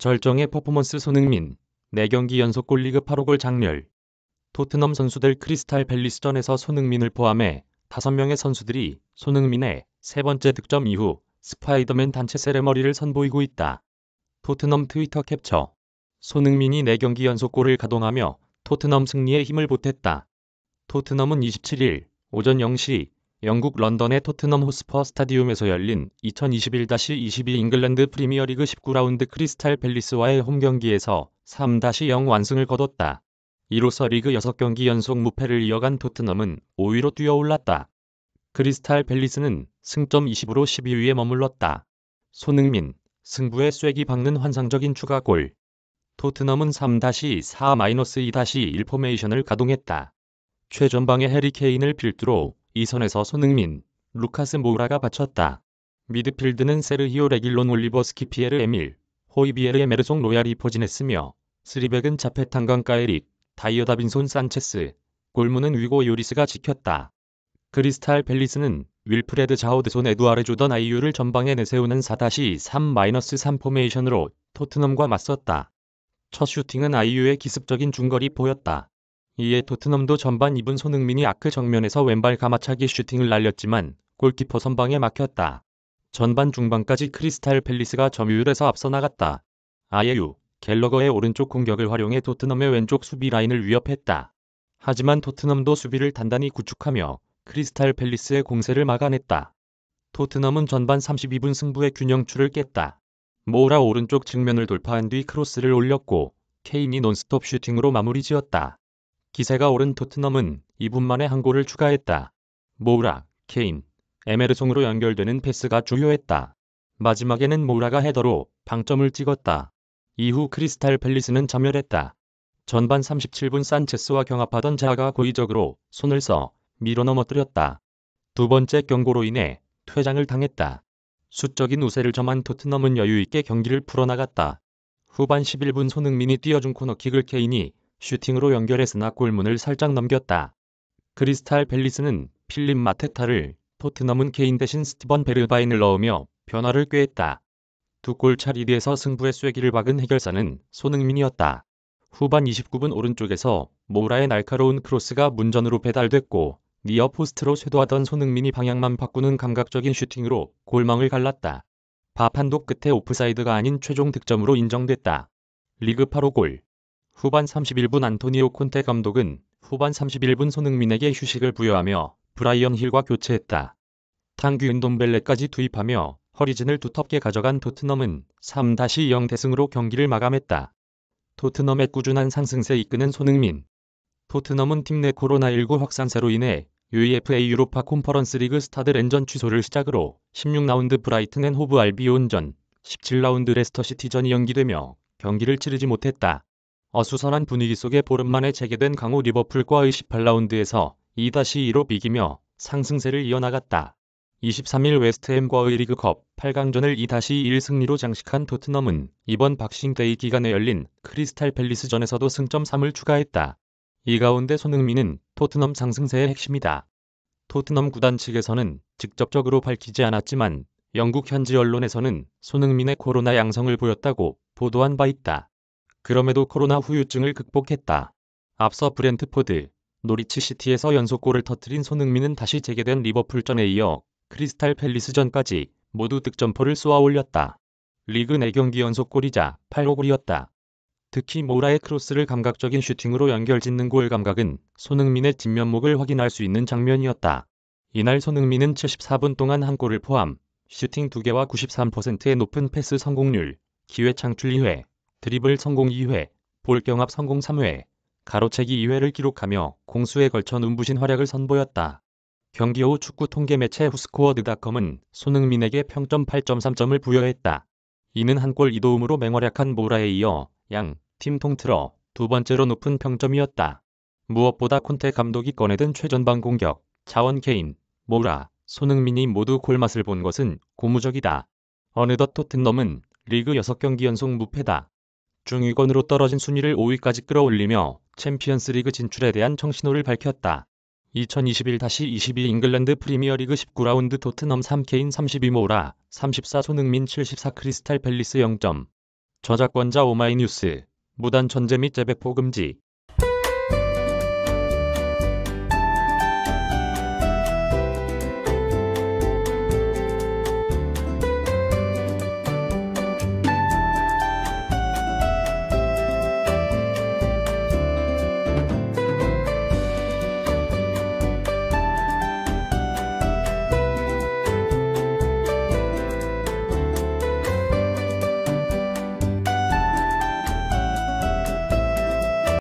절정의 퍼포먼스 손흥민, 4경기 연속 골리그 8호골 장렬. 토트넘 선수들 크리스탈 팰리스전에서 손흥민을 포함해 5명의 선수들이 손흥민의 세 번째 득점 이후 스파이더맨 단체 세레머리를 선보이고 있다. 토트넘 트위터 캡처. 손흥민이 4경기 연속 골을 가동하며 토트넘 승리에 힘을 보탰다. 토트넘은 27일 오전 0시 영국 런던의 토트넘 호스퍼 스타디움에서 열린 2021-22 잉글랜드 프리미어리그 19라운드 크리스탈 팰리스와의 홈경기에서 3-0 완승을 거뒀다. 이로써 리그 6경기 연속 무패를 이어간 토트넘은 5위로 뛰어올랐다. 크리스탈 팰리스는 승점 20으로 12위에 머물렀다. 손흥민, 승부에 쐐기 박는 환상적인 추가골. 토트넘은 3-4-2-1 포메이션을 가동했다. 최전방의 해리케인을 필두로 2 선에서 손흥민, 루카스 모우라가 바쳤다 미드필드는 세르히오 레길론 올리버 스키피에르 에밀, 호이비에르의 메르송 로얄이 포진했으며 스리백은 자페탄강가 에릭, 다이어다 빈손 산체스, 골문은 위고 요리스가 지켰다. 크리스탈 팰리스는 윌프레드 자우드손 에두아르 조던 아이유를 전방에 내세우는 4-3-3 포메이션으로 토트넘과 맞섰다. 첫 슈팅은 아이유의 기습적인 중거리 보였다. 이에 토트넘도 전반 2분 손흥민이 아크 정면에서 왼발 가마차기 슈팅을 날렸지만 골키퍼 선방에 막혔다. 전반 중반까지 크리스탈 팰리스가 점유율에서 앞서 나갔다. 아예유, 갤러거의 오른쪽 공격을 활용해 토트넘의 왼쪽 수비 라인을 위협했다. 하지만 토트넘도 수비를 단단히 구축하며 크리스탈 팰리스의 공세를 막아냈다. 토트넘은 전반 32분 승부의 균형추를 깼다. 모우라 오른쪽 측면을 돌파한 뒤 크로스를 올렸고 케인이 논스톱 슈팅으로 마무리 지었다. 기세가 오른 토트넘은 2분 만에 한 골을 추가했다. 모우라, 케인, 에메르송으로 연결되는 패스가 주요했다. 마지막에는 모우라가 헤더로 방점을 찍었다. 이후 크리스탈 팰리스는 점멸했다. 전반 37분 산체스와 경합하던 자아가 고의적으로 손을 써 밀어 넘어뜨렸다. 두 번째 경고로 인해 퇴장을 당했다. 수적인 우세를 점한 토트넘은 여유있게 경기를 풀어나갔다. 후반 11분 손흥민이 뛰어준 코너킥을 케인이 슈팅으로 연결했으나 골문을 살짝 넘겼다. 크리스탈 팰리스는 필립 마테타를 토트넘은 케인 대신 스티번 베르바인을 넣으며 변화를 꾀했다. 두 골 차리드에서 승부의 쐐기를 박은 해결사는 손흥민이었다. 후반 29분 오른쪽에서 모라의 날카로운 크로스가 문전으로 배달됐고 니어 포스트로 쇄도하던 손흥민이 방향만 바꾸는 감각적인 슈팅으로 골망을 갈랐다. 바 판독 끝에 오프사이드가 아닌 최종 득점으로 인정됐다. 리그 8호 골 후반 31분 안토니오 콘테 감독은 후반 31분 손흥민에게 휴식을 부여하며 브라이언 힐과 교체했다. 탕규 윤돈벨레까지 투입하며 허리진을 두텁게 가져간 토트넘은 3-0 대승으로 경기를 마감했다. 토트넘의 꾸준한 상승세 이끄는 손흥민. 토트넘은 팀 내 코로나19 확산세로 인해 UEFA 유로파 컨퍼런스 리그 스타드 렌전 취소를 시작으로 16라운드 브라이튼 앤 호브 알비온전, 17라운드 레스터시티전이 연기되며 경기를 치르지 못했다. 어수선한 분위기 속에 보름만에 재개된 강호 리버풀과의 18라운드에서 2-2로 비기며 상승세를 이어나갔다. 23일 웨스트햄과의 리그컵 8강전을 2-1 승리로 장식한 토트넘은 이번 박싱데이 기간에 열린 크리스탈 팰리스전에서도 승점 3을 추가했다. 이 가운데 손흥민은 토트넘 상승세의 핵심이다. 토트넘 구단 측에서는 직접적으로 밝히지 않았지만 영국 현지 언론에서는 손흥민의 코로나 양성을 보였다고 보도한 바 있다. 그럼에도 코로나 후유증을 극복했다. 앞서 브랜트포드, 노리치시티에서 연속골을 터뜨린 손흥민은 다시 재개된 리버풀전에 이어 크리스탈 팰리스전까지 모두 득점포를 쏘아 올렸다. 리그 4경기 연속골이자 8호골이었다. 특히 모라의 크로스를 감각적인 슈팅으로 연결짓는 골 감각은 손흥민의 뒷면목을 확인할 수 있는 장면이었다. 이날 손흥민은 74분 동안 한 골을 포함 슈팅 2개와 93%의 높은 패스 성공률, 기회 창출 2회, 드리블 성공 2회, 볼 경합 성공 3회, 가로채기 2회를 기록하며 공수에 걸쳐 눈부신 활약을 선보였다. 경기 후 축구 통계 매체 후스코어드닷컴은 손흥민에게 평점 8.3점을 부여했다. 이는 한골 2도움으로 맹활약한 모라에 이어 양, 팀 통틀어 두 번째로 높은 평점이었다. 무엇보다 콘테 감독이 꺼내든 최전방 공격, 자원 케인, 모라, 손흥민이 모두 골맛을 본 것은 고무적이다. 어느덧 토트넘은 리그 6경기 연속 무패다. 중위권으로 떨어진 순위를 5위까지 끌어올리며 챔피언스리그 진출에 대한 청신호를 밝혔다. 2021-22 잉글랜드 프리미어리그 19라운드 토트넘 3케인 32모라 34 손흥민 74 크리스탈 팰리스 0점 저작권자 오마이뉴스 무단 전재및 재배포 금지